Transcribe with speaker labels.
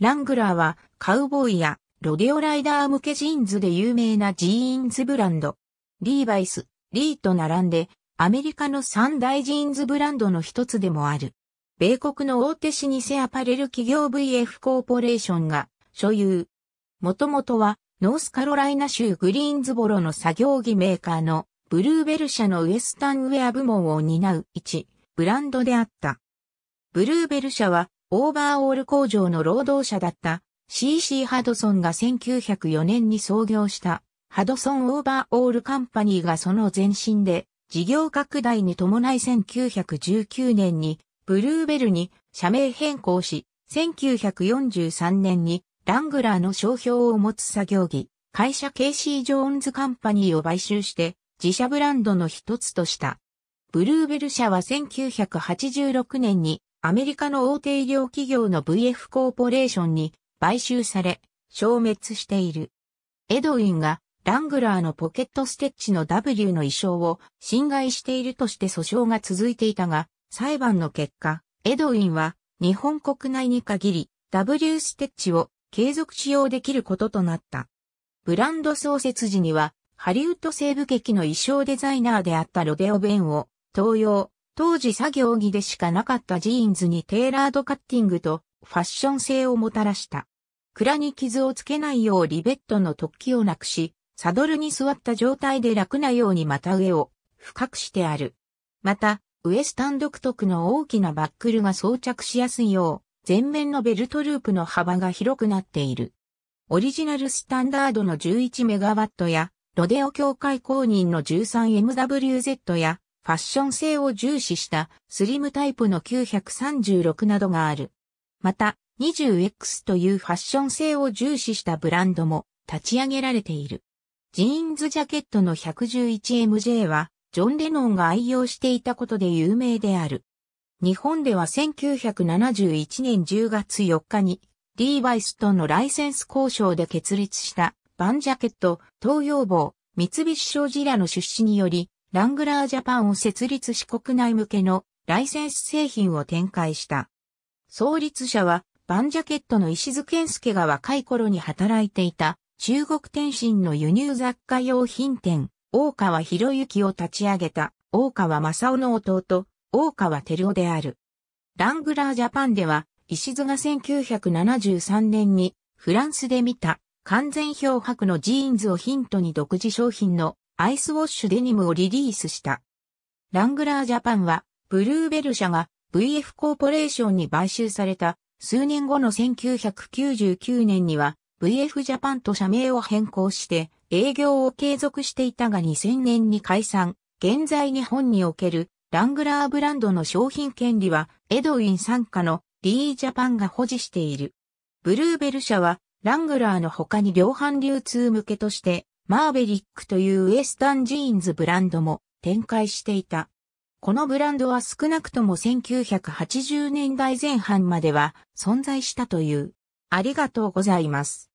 Speaker 1: ラングラーはカウボーイやロデオライダー向けジーンズで有名なジーンズブランド。リーバイス、リーと並んでアメリカの三大ジーンズブランドの一つでもある。米国の大手老舗アパレル企業 VF コーポレーションが所有。もともとはノースカロライナ州グリーンズボロの作業着メーカーのブルーベル社のウエスタンウェア部門を担う一ブランドであった。ブルーベル社はオーバーオール工場の労働者だった CC ハドソンが1904年に創業したハドソンオーバーオールカンパニーがその前身で事業拡大に伴い1919年にブルーベルに社名変更し1943年にラングラーの商標を持つ作業着会社 KC ジョーンズカンパニーを買収して自社ブランドの一つとした。ブルーベル社は1986年にアメリカの大手医療企業の VF コーポレーションに買収され、消滅している。エドウィンがラングラーのポケットステッチの W の衣装を侵害しているとして訴訟が続いていたが、裁判の結果、エドウィンは日本国内に限り W ステッチを継続使用できることとなった。ブランド創設時には、ハリウッド西部劇の衣装デザイナーであったロデオ・ベンを、東洋、当時作業着でしかなかったジーンズにテーラードカッティングとファッション性をもたらした。蔵に傷をつけないようリベットの突起をなくし、サドルに座った状態で楽なように股上を深くしてある。また、ウエスタン独特の大きなバックルが装着しやすいよう、前面のベルトループの幅が広くなっている。オリジナルスタンダードの1 1メガワットや、ロデオ協会公認の 13MWZ や、ファッション性を重視したスリムタイプの936などがある。また、20X というファッション性を重視したブランドも立ち上げられている。ジーンズジャケットの 111MJ は、ジョン・レノンが愛用していたことで有名である。日本では1971年10月4日に、リーバイスとのライセンス交渉で決裂した、バンジャケット、東洋坊、三菱商事らの出資により、ラングラージャパンを設立し国内向けのライセンス製品を展開した。創立者は、バンジャケットの石津健介が若い頃に働いていた、中国天津の輸入雑貨用品店、大川博之を立ち上げた、大川正夫の弟、大川照夫である。ラングラージャパンでは、石津が1973年に、フランスで見た、完全漂白のジーンズをヒントに独自商品のアイスウォッシュデニムをリリースした。ラングラージャパンは、ブルーベル社が VF コーポレーションに買収された数年後の1999年には VF ジャパンと社名を変更して営業を継続していたが2000年に解散。現在日本におけるラングラーブランドの商品権利はエドウィン傘下の d ジャパンが保持している。ブルーベル社はラングラーの他に量販流通向けとしてマーベリックというウエスタンジーンズブランドも展開していた。このブランドは少なくとも1980年代前半までは存在したという。ありがとうございます。